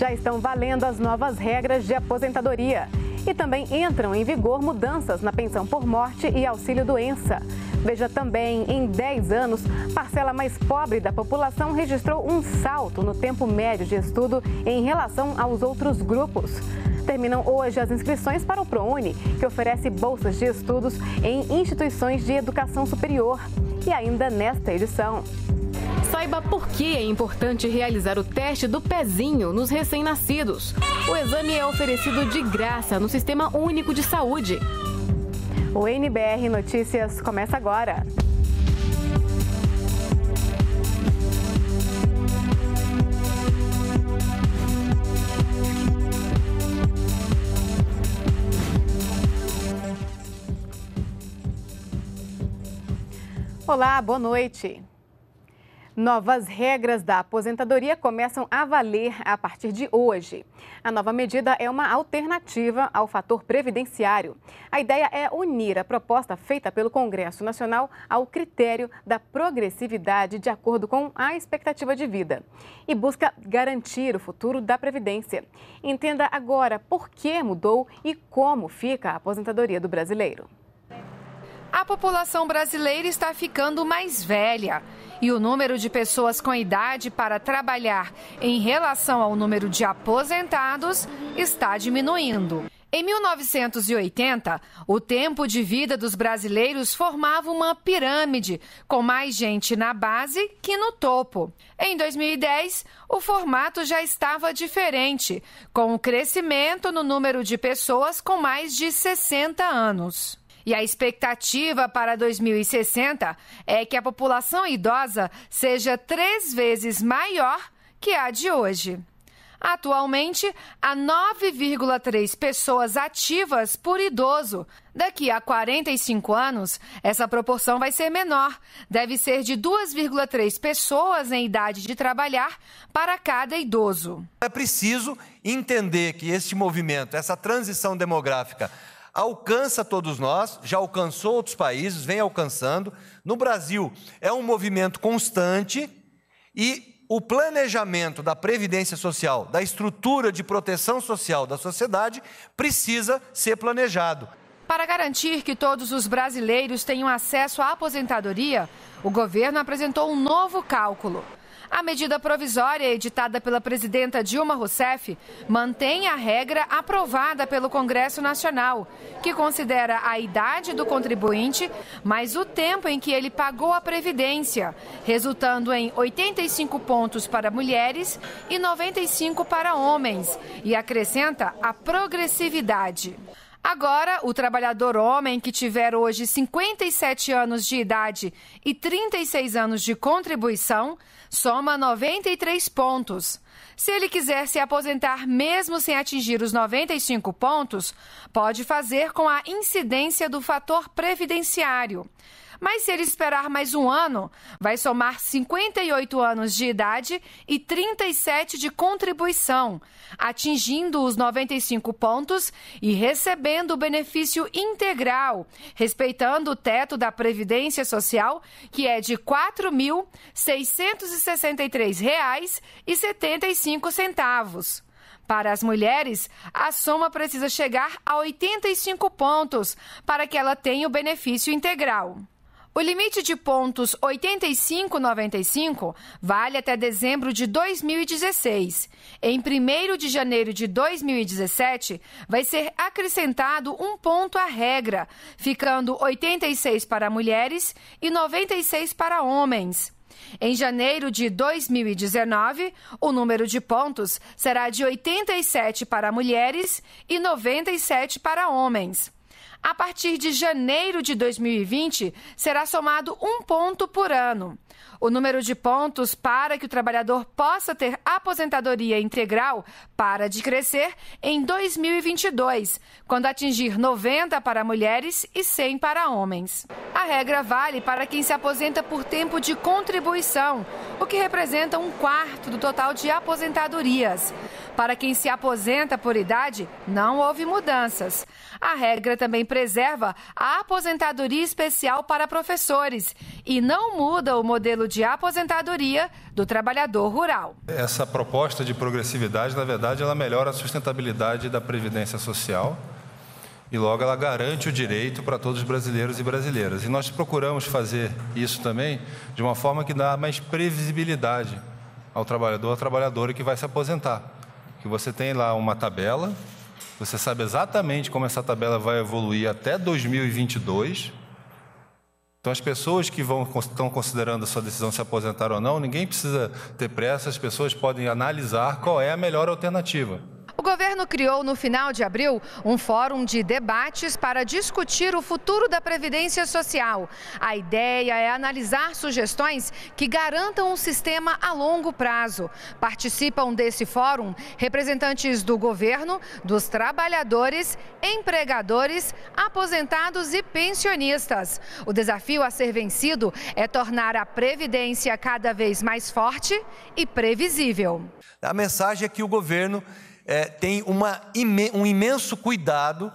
já estão valendo as novas regras de aposentadoria. E também entram em vigor mudanças na pensão por morte e auxílio doença. Veja também, em 10 anos, parcela mais pobre da população registrou um salto no tempo médio de estudo em relação aos outros grupos. Terminam hoje as inscrições para o ProUni, que oferece bolsas de estudos em instituições de educação superior. E ainda nesta edição, Saiba por que é importante realizar o teste do pezinho nos recém-nascidos. O exame é oferecido de graça no Sistema Único de Saúde. O NBR Notícias começa agora. Olá, boa noite. Novas regras da aposentadoria começam a valer a partir de hoje. A nova medida é uma alternativa ao fator previdenciário. A ideia é unir a proposta feita pelo Congresso Nacional ao critério da progressividade de acordo com a expectativa de vida e busca garantir o futuro da Previdência. Entenda agora por que mudou e como fica a aposentadoria do brasileiro. A população brasileira está ficando mais velha e o número de pessoas com idade para trabalhar em relação ao número de aposentados está diminuindo. Em 1980, o tempo de vida dos brasileiros formava uma pirâmide, com mais gente na base que no topo. Em 2010, o formato já estava diferente, com o crescimento no número de pessoas com mais de 60 anos. E a expectativa para 2060 é que a população idosa seja três vezes maior que a de hoje. Atualmente, há 9,3 pessoas ativas por idoso. Daqui a 45 anos, essa proporção vai ser menor. Deve ser de 2,3 pessoas em idade de trabalhar para cada idoso. É preciso entender que este movimento, essa transição demográfica, alcança todos nós, já alcançou outros países, vem alcançando. No Brasil, é um movimento constante e o planejamento da previdência social, da estrutura de proteção social da sociedade, precisa ser planejado. Para garantir que todos os brasileiros tenham acesso à aposentadoria, o governo apresentou um novo cálculo. A medida provisória editada pela presidenta Dilma Rousseff mantém a regra aprovada pelo Congresso Nacional, que considera a idade do contribuinte mais o tempo em que ele pagou a previdência, resultando em 85 pontos para mulheres e 95 para homens, e acrescenta a progressividade. Agora, o trabalhador homem que tiver hoje 57 anos de idade e 36 anos de contribuição soma 93 pontos. Se ele quiser se aposentar mesmo sem atingir os 95 pontos, pode fazer com a incidência do fator previdenciário. Mas se ele esperar mais um ano, vai somar 58 anos de idade e 37 de contribuição, atingindo os 95 pontos e recebendo o benefício integral, respeitando o teto da Previdência Social, que é de R$ 4.663,75. Para as mulheres, a soma precisa chegar a 85 pontos para que ela tenha o benefício integral. O limite de pontos 85,95 vale até dezembro de 2016. Em 1 de janeiro de 2017, vai ser acrescentado um ponto à regra, ficando 86 para mulheres e 96 para homens. Em janeiro de 2019, o número de pontos será de 87 para mulheres e 97 para homens. A partir de janeiro de 2020, será somado um ponto por ano. O número de pontos para que o trabalhador possa ter aposentadoria integral para de crescer em 2022, quando atingir 90 para mulheres e 100 para homens. A regra vale para quem se aposenta por tempo de contribuição, o que representa um quarto do total de aposentadorias. Para quem se aposenta por idade, não houve mudanças. A regra também preserva a aposentadoria especial para professores e não muda o modelo de aposentadoria do trabalhador rural. Essa proposta de progressividade, na verdade, ela melhora a sustentabilidade da previdência social e logo ela garante o direito para todos os brasileiros e brasileiras. E nós procuramos fazer isso também de uma forma que dá mais previsibilidade ao trabalhador, ou trabalhadora que vai se aposentar que você tem lá uma tabela, você sabe exatamente como essa tabela vai evoluir até 2022. Então, as pessoas que vão, estão considerando a sua decisão se aposentar ou não, ninguém precisa ter pressa, as pessoas podem analisar qual é a melhor alternativa. O governo criou no final de abril um fórum de debates para discutir o futuro da Previdência Social. A ideia é analisar sugestões que garantam um sistema a longo prazo. Participam desse fórum representantes do governo, dos trabalhadores, empregadores, aposentados e pensionistas. O desafio a ser vencido é tornar a Previdência cada vez mais forte e previsível. A mensagem é que o governo é, tem uma, um imenso cuidado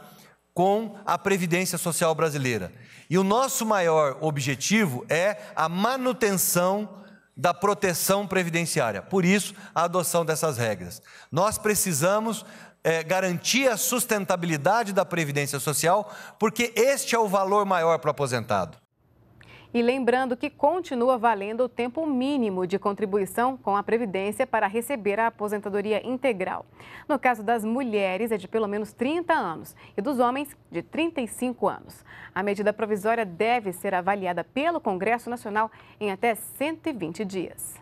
com a previdência social brasileira. E o nosso maior objetivo é a manutenção da proteção previdenciária. Por isso, a adoção dessas regras. Nós precisamos é, garantir a sustentabilidade da previdência social, porque este é o valor maior para o aposentado. E lembrando que continua valendo o tempo mínimo de contribuição com a Previdência para receber a aposentadoria integral. No caso das mulheres, é de pelo menos 30 anos e dos homens, de 35 anos. A medida provisória deve ser avaliada pelo Congresso Nacional em até 120 dias.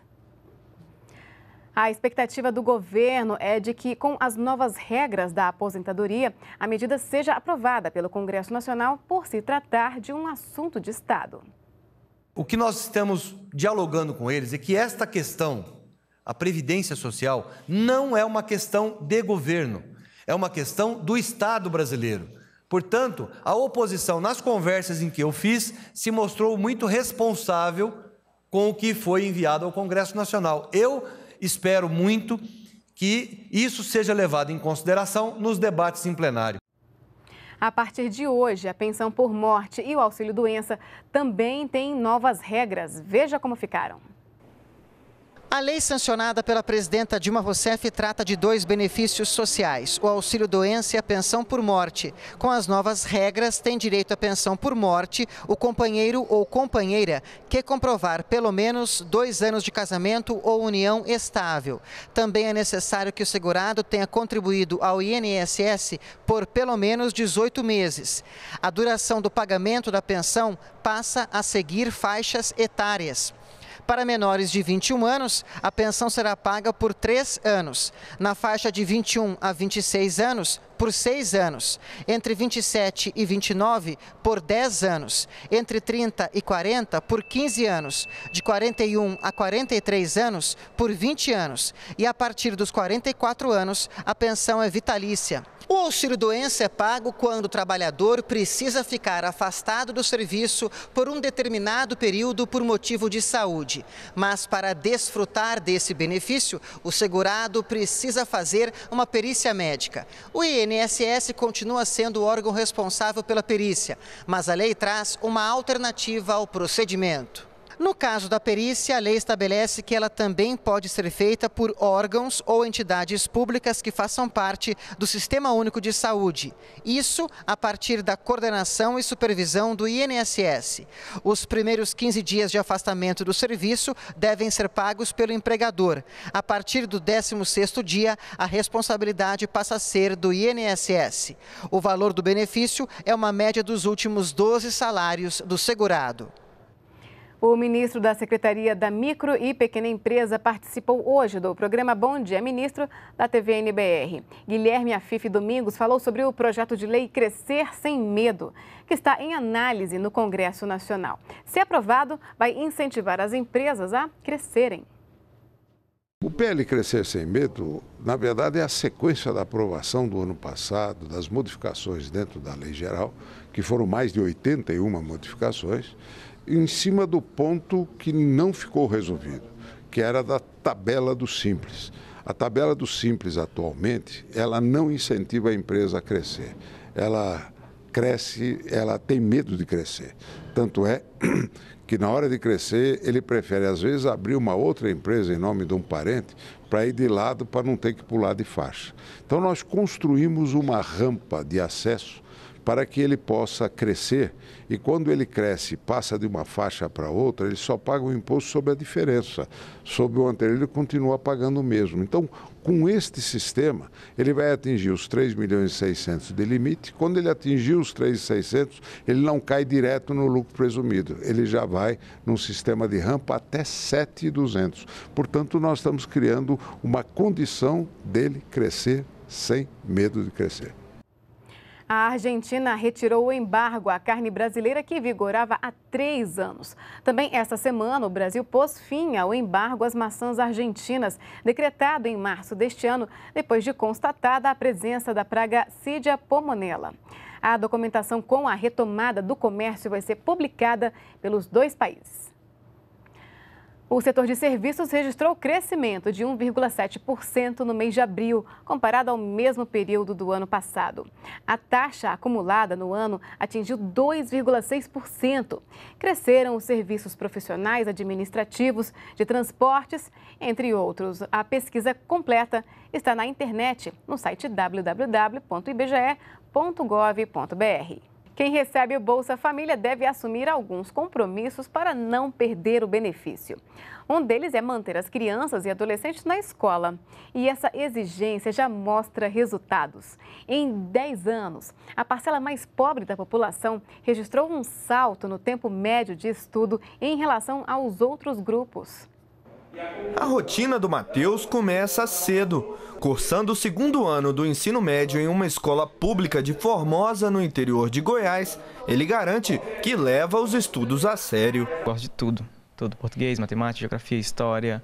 A expectativa do governo é de que, com as novas regras da aposentadoria, a medida seja aprovada pelo Congresso Nacional por se tratar de um assunto de Estado. O que nós estamos dialogando com eles é que esta questão, a previdência social, não é uma questão de governo, é uma questão do Estado brasileiro. Portanto, a oposição, nas conversas em que eu fiz, se mostrou muito responsável com o que foi enviado ao Congresso Nacional. Eu espero muito que isso seja levado em consideração nos debates em plenário. A partir de hoje, a pensão por morte e o auxílio doença também têm novas regras. Veja como ficaram. A lei sancionada pela presidenta Dilma Rousseff trata de dois benefícios sociais, o auxílio doença e a pensão por morte. Com as novas regras, tem direito à pensão por morte o companheiro ou companheira que comprovar pelo menos dois anos de casamento ou união estável. Também é necessário que o segurado tenha contribuído ao INSS por pelo menos 18 meses. A duração do pagamento da pensão passa a seguir faixas etárias. Para menores de 21 anos, a pensão será paga por três anos. Na faixa de 21 a 26 anos, por seis anos. Entre 27 e 29, por 10 anos. Entre 30 e 40, por 15 anos. De 41 a 43 anos, por 20 anos. E a partir dos 44 anos, a pensão é vitalícia. O auxílio-doença é pago quando o trabalhador precisa ficar afastado do serviço por um determinado período por motivo de saúde. Mas para desfrutar desse benefício, o segurado precisa fazer uma perícia médica. O INSS continua sendo o órgão responsável pela perícia, mas a lei traz uma alternativa ao procedimento. No caso da perícia, a lei estabelece que ela também pode ser feita por órgãos ou entidades públicas que façam parte do Sistema Único de Saúde. Isso a partir da coordenação e supervisão do INSS. Os primeiros 15 dias de afastamento do serviço devem ser pagos pelo empregador. A partir do 16º dia, a responsabilidade passa a ser do INSS. O valor do benefício é uma média dos últimos 12 salários do segurado. O ministro da Secretaria da Micro e Pequena Empresa participou hoje do programa Bom Dia Ministro da TV NBR. Guilherme Afife Domingos falou sobre o projeto de lei Crescer Sem Medo, que está em análise no Congresso Nacional. Se aprovado, vai incentivar as empresas a crescerem. O PL Crescer Sem Medo, na verdade, é a sequência da aprovação do ano passado, das modificações dentro da lei geral, que foram mais de 81 modificações, em cima do ponto que não ficou resolvido, que era da tabela do simples. A tabela do simples atualmente, ela não incentiva a empresa a crescer. Ela cresce, ela tem medo de crescer. Tanto é que na hora de crescer, ele prefere às vezes abrir uma outra empresa em nome de um parente para ir de lado para não ter que pular de faixa. Então nós construímos uma rampa de acesso para que ele possa crescer e quando ele cresce, passa de uma faixa para outra, ele só paga o imposto sobre a diferença, sobre o anterior ele continua pagando o mesmo. Então, com este sistema, ele vai atingir os 3 milhões e 600 de limite. Quando ele atingir os 3,600, ele não cai direto no lucro presumido. Ele já vai num sistema de rampa até 7,200. Portanto, nós estamos criando uma condição dele crescer sem medo de crescer. A Argentina retirou o embargo à carne brasileira que vigorava há três anos. Também esta semana, o Brasil pôs fim ao embargo às maçãs argentinas, decretado em março deste ano, depois de constatada a presença da praga Cidia pomonella. A documentação com a retomada do comércio vai ser publicada pelos dois países. O setor de serviços registrou crescimento de 1,7% no mês de abril, comparado ao mesmo período do ano passado. A taxa acumulada no ano atingiu 2,6%. Cresceram os serviços profissionais administrativos, de transportes, entre outros. A pesquisa completa está na internet, no site www.ibge.gov.br. Quem recebe o Bolsa Família deve assumir alguns compromissos para não perder o benefício. Um deles é manter as crianças e adolescentes na escola. E essa exigência já mostra resultados. Em 10 anos, a parcela mais pobre da população registrou um salto no tempo médio de estudo em relação aos outros grupos. A rotina do Matheus começa cedo, cursando o segundo ano do ensino médio em uma escola pública de Formosa, no interior de Goiás. Ele garante que leva os estudos a sério. Gosto de tudo, tudo português, matemática, geografia, história,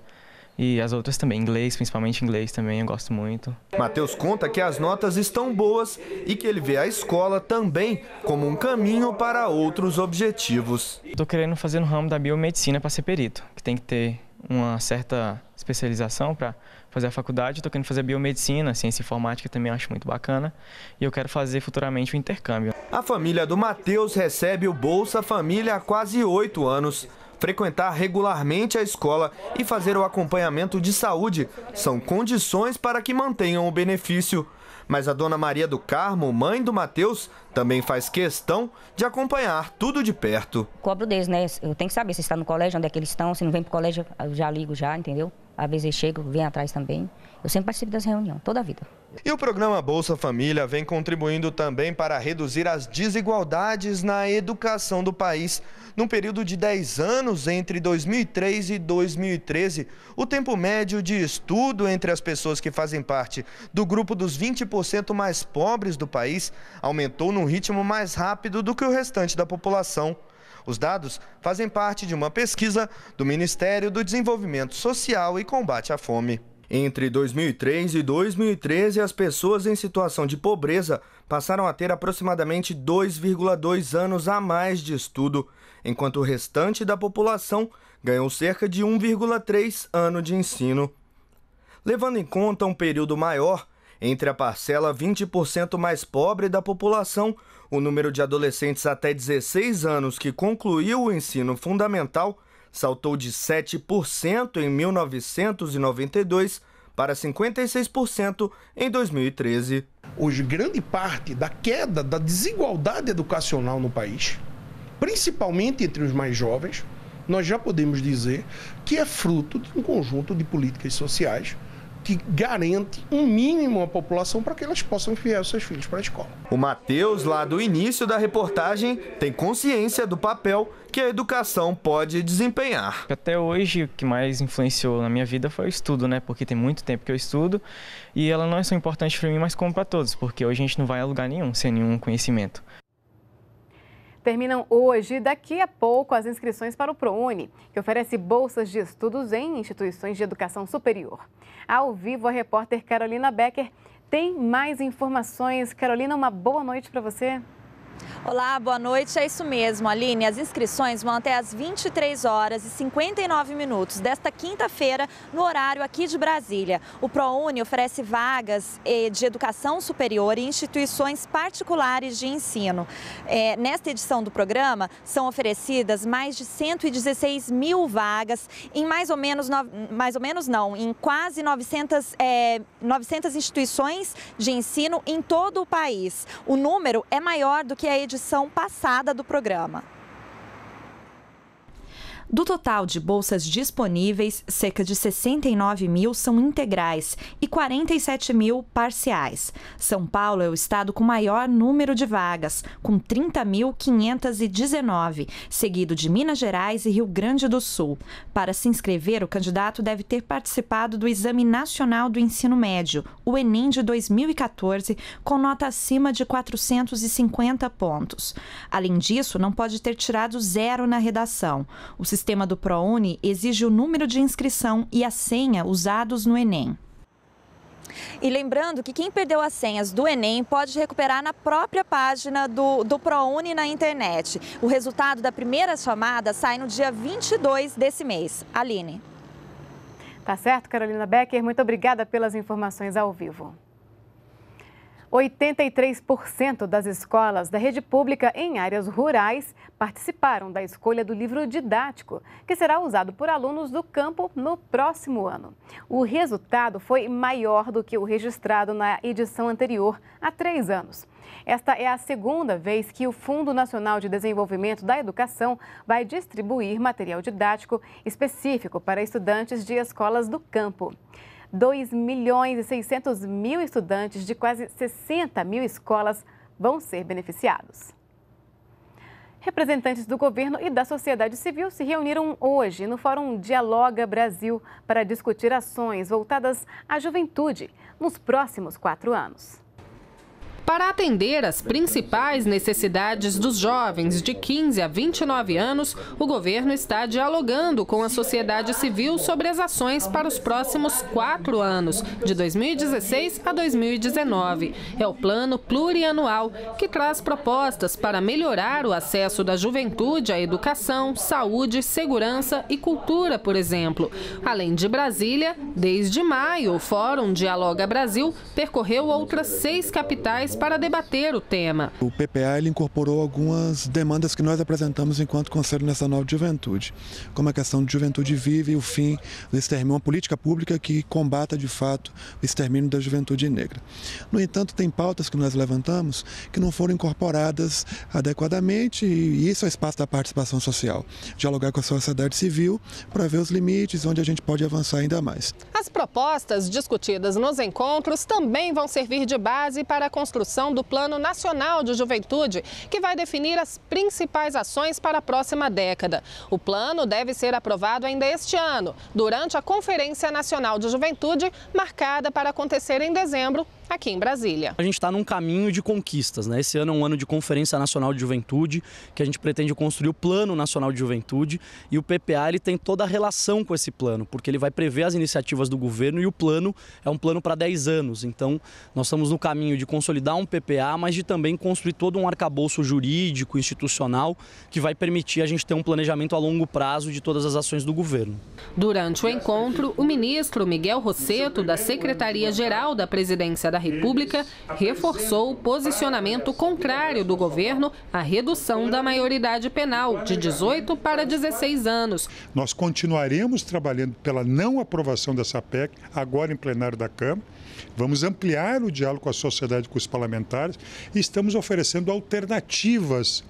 e as outras também, inglês, principalmente inglês também, eu gosto muito. Matheus conta que as notas estão boas e que ele vê a escola também como um caminho para outros objetivos. Estou querendo fazer no ramo da biomedicina para ser perito, que tem que ter uma certa especialização para fazer a faculdade. Estou querendo fazer biomedicina, ciência informática também acho muito bacana. E eu quero fazer futuramente o um intercâmbio. A família do Matheus recebe o Bolsa Família há quase oito anos. Frequentar regularmente a escola e fazer o acompanhamento de saúde são condições para que mantenham o benefício mas a dona Maria do Carmo, mãe do Matheus, também faz questão de acompanhar tudo de perto. Cobro deles, né? Eu tenho que saber se está no colégio, onde é que eles estão, se não vem para o colégio, eu já ligo já, entendeu? Às vezes eu chego, vem atrás também. Eu sempre participo das reuniões, toda a vida. E o programa Bolsa Família vem contribuindo também para reduzir as desigualdades na educação do país. Num período de 10 anos, entre 2003 e 2013, o tempo médio de estudo entre as pessoas que fazem parte do grupo dos 20% mais pobres do país aumentou num ritmo mais rápido do que o restante da população. Os dados fazem parte de uma pesquisa do Ministério do Desenvolvimento Social e Combate à Fome. Entre 2003 e 2013, as pessoas em situação de pobreza passaram a ter aproximadamente 2,2 anos a mais de estudo, enquanto o restante da população ganhou cerca de 1,3 ano de ensino. Levando em conta um período maior, entre a parcela 20% mais pobre da população, o número de adolescentes até 16 anos que concluiu o ensino fundamental saltou de 7% em 1992 para 56% em 2013. Hoje, grande parte da queda da desigualdade educacional no país, principalmente entre os mais jovens, nós já podemos dizer que é fruto de um conjunto de políticas sociais que garante um mínimo à população para que elas possam enviar seus filhos para a escola. O Matheus, lá do início da reportagem, tem consciência do papel que a educação pode desempenhar. Até hoje, o que mais influenciou na minha vida foi o estudo, né? Porque tem muito tempo que eu estudo e ela não é só importante para mim, mas como para todos, porque hoje a gente não vai a lugar nenhum sem nenhum conhecimento terminam hoje e daqui a pouco as inscrições para o ProUni, que oferece bolsas de estudos em instituições de educação superior. Ao vivo, a repórter Carolina Becker tem mais informações. Carolina, uma boa noite para você. Olá, boa noite. É isso mesmo, Aline. As inscrições vão até às 23 horas e 59 minutos desta quinta-feira, no horário aqui de Brasília. O ProUni oferece vagas eh, de educação superior e instituições particulares de ensino. É, nesta edição do programa, são oferecidas mais de 116 mil vagas em mais ou menos, mais ou menos não, em quase 900, é, 900 instituições de ensino em todo o país. O número é maior do que a edição passada do programa. Do total de bolsas disponíveis, cerca de 69 mil são integrais e 47 mil parciais. São Paulo é o estado com maior número de vagas, com 30.519, seguido de Minas Gerais e Rio Grande do Sul. Para se inscrever, o candidato deve ter participado do Exame Nacional do Ensino Médio, o Enem de 2014, com nota acima de 450 pontos. Além disso, não pode ter tirado zero na redação. O sistema do ProUni exige o número de inscrição e a senha usados no Enem. E lembrando que quem perdeu as senhas do Enem pode recuperar na própria página do, do ProUni na internet. O resultado da primeira chamada sai no dia 22 desse mês. Aline. Tá certo, Carolina Becker. Muito obrigada pelas informações ao vivo. 83% das escolas da rede pública em áreas rurais participaram da escolha do livro didático, que será usado por alunos do campo no próximo ano. O resultado foi maior do que o registrado na edição anterior, há três anos. Esta é a segunda vez que o Fundo Nacional de Desenvolvimento da Educação vai distribuir material didático específico para estudantes de escolas do campo. 2 milhões e 600 mil estudantes de quase 60 mil escolas vão ser beneficiados. Representantes do governo e da sociedade civil se reuniram hoje no Fórum Dialoga Brasil para discutir ações voltadas à juventude nos próximos quatro anos. Para atender às principais necessidades dos jovens de 15 a 29 anos, o governo está dialogando com a sociedade civil sobre as ações para os próximos quatro anos, de 2016 a 2019. É o plano plurianual que traz propostas para melhorar o acesso da juventude à educação, saúde, segurança e cultura, por exemplo. Além de Brasília, desde maio, o Fórum Dialoga Brasil percorreu outras seis capitais para debater o tema. O PPA ele incorporou algumas demandas que nós apresentamos enquanto Conselho Nacional de Juventude, como a questão de juventude vive e o fim do extermínio, uma política pública que combata de fato o extermínio da juventude negra. No entanto, tem pautas que nós levantamos que não foram incorporadas adequadamente e isso é o espaço da participação social. Dialogar com a sociedade civil para ver os limites onde a gente pode avançar ainda mais. As propostas discutidas nos encontros também vão servir de base para a construção do Plano Nacional de Juventude, que vai definir as principais ações para a próxima década. O plano deve ser aprovado ainda este ano, durante a Conferência Nacional de Juventude, marcada para acontecer em dezembro aqui em Brasília. A gente está num caminho de conquistas. Né? Esse ano é um ano de Conferência Nacional de Juventude, que a gente pretende construir o Plano Nacional de Juventude. E o PPA ele tem toda a relação com esse plano, porque ele vai prever as iniciativas do governo e o plano é um plano para 10 anos. Então, nós estamos no caminho de consolidar um PPA, mas de também construir todo um arcabouço jurídico, institucional, que vai permitir a gente ter um planejamento a longo prazo de todas as ações do governo. Durante o encontro, o ministro Miguel Rosseto, da Secretaria-Geral da Presidência da da República reforçou o posicionamento contrário do governo à redução da maioridade penal de 18 para 16 anos. Nós continuaremos trabalhando pela não aprovação dessa PEC, agora em plenário da Câmara. Vamos ampliar o diálogo com a sociedade, com os parlamentares e estamos oferecendo alternativas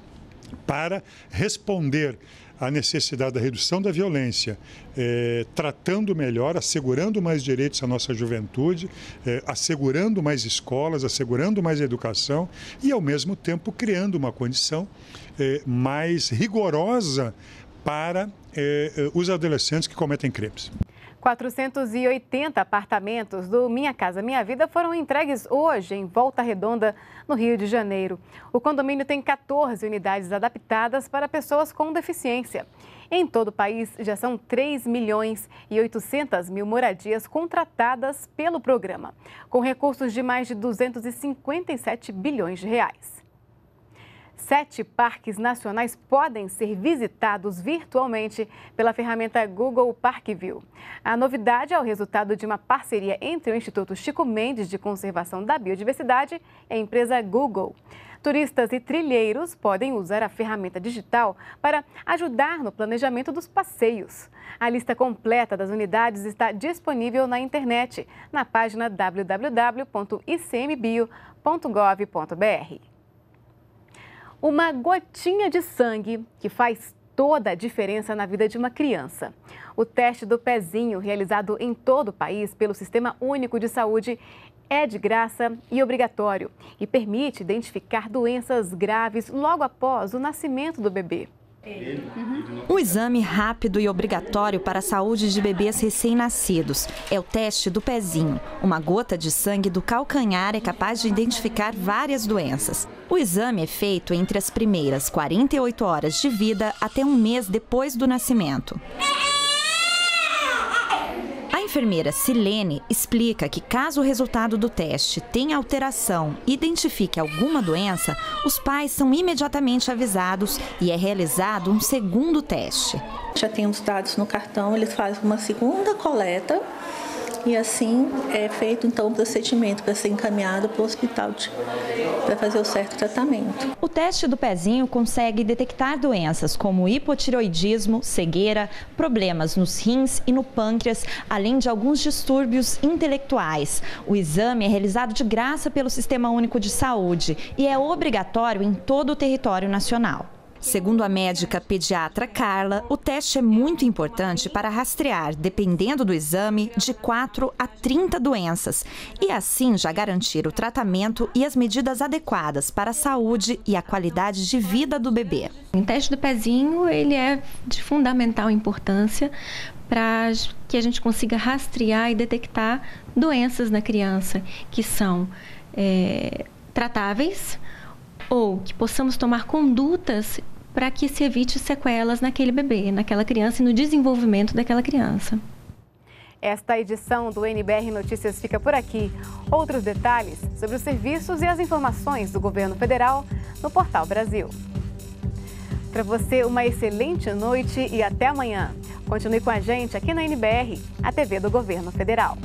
para responder a necessidade da redução da violência, é, tratando melhor, assegurando mais direitos à nossa juventude, é, assegurando mais escolas, assegurando mais educação e, ao mesmo tempo, criando uma condição é, mais rigorosa para os adolescentes que cometem crimes. 480 apartamentos do Minha Casa Minha Vida foram entregues hoje em Volta Redonda, no Rio de Janeiro. O condomínio tem 14 unidades adaptadas para pessoas com deficiência. Em todo o país, já são 3 milhões e 800 mil moradias contratadas pelo programa, com recursos de mais de 257 bilhões de reais. Sete parques nacionais podem ser visitados virtualmente pela ferramenta Google Park View. A novidade é o resultado de uma parceria entre o Instituto Chico Mendes de Conservação da Biodiversidade e a empresa Google. Turistas e trilheiros podem usar a ferramenta digital para ajudar no planejamento dos passeios. A lista completa das unidades está disponível na internet, na página www.icmbio.gov.br. Uma gotinha de sangue que faz toda a diferença na vida de uma criança. O teste do pezinho, realizado em todo o país pelo Sistema Único de Saúde, é de graça e obrigatório e permite identificar doenças graves logo após o nascimento do bebê. Uhum. O exame rápido e obrigatório para a saúde de bebês recém-nascidos é o teste do pezinho. Uma gota de sangue do calcanhar é capaz de identificar várias doenças. O exame é feito entre as primeiras 48 horas de vida até um mês depois do nascimento enfermeira Silene explica que, caso o resultado do teste tenha alteração e identifique alguma doença, os pais são imediatamente avisados e é realizado um segundo teste. Já tem os dados no cartão, eles fazem uma segunda coleta e assim é feito então o procedimento para ser encaminhado para o hospital de, para fazer o certo tratamento. O teste do pezinho consegue detectar doenças como hipotiroidismo, cegueira, problemas nos rins e no pâncreas, além de alguns distúrbios intelectuais. O exame é realizado de graça pelo Sistema Único de Saúde e é obrigatório em todo o território nacional. Segundo a médica pediatra Carla, o teste é muito importante para rastrear, dependendo do exame, de 4 a 30 doenças e assim já garantir o tratamento e as medidas adequadas para a saúde e a qualidade de vida do bebê. O teste do pezinho ele é de fundamental importância para que a gente consiga rastrear e detectar doenças na criança que são é, tratáveis ou que possamos tomar condutas para que se evite sequelas naquele bebê, naquela criança e no desenvolvimento daquela criança. Esta edição do NBR Notícias fica por aqui. Outros detalhes sobre os serviços e as informações do governo federal no Portal Brasil. Para você, uma excelente noite e até amanhã. Continue com a gente aqui na NBR, a TV do Governo Federal.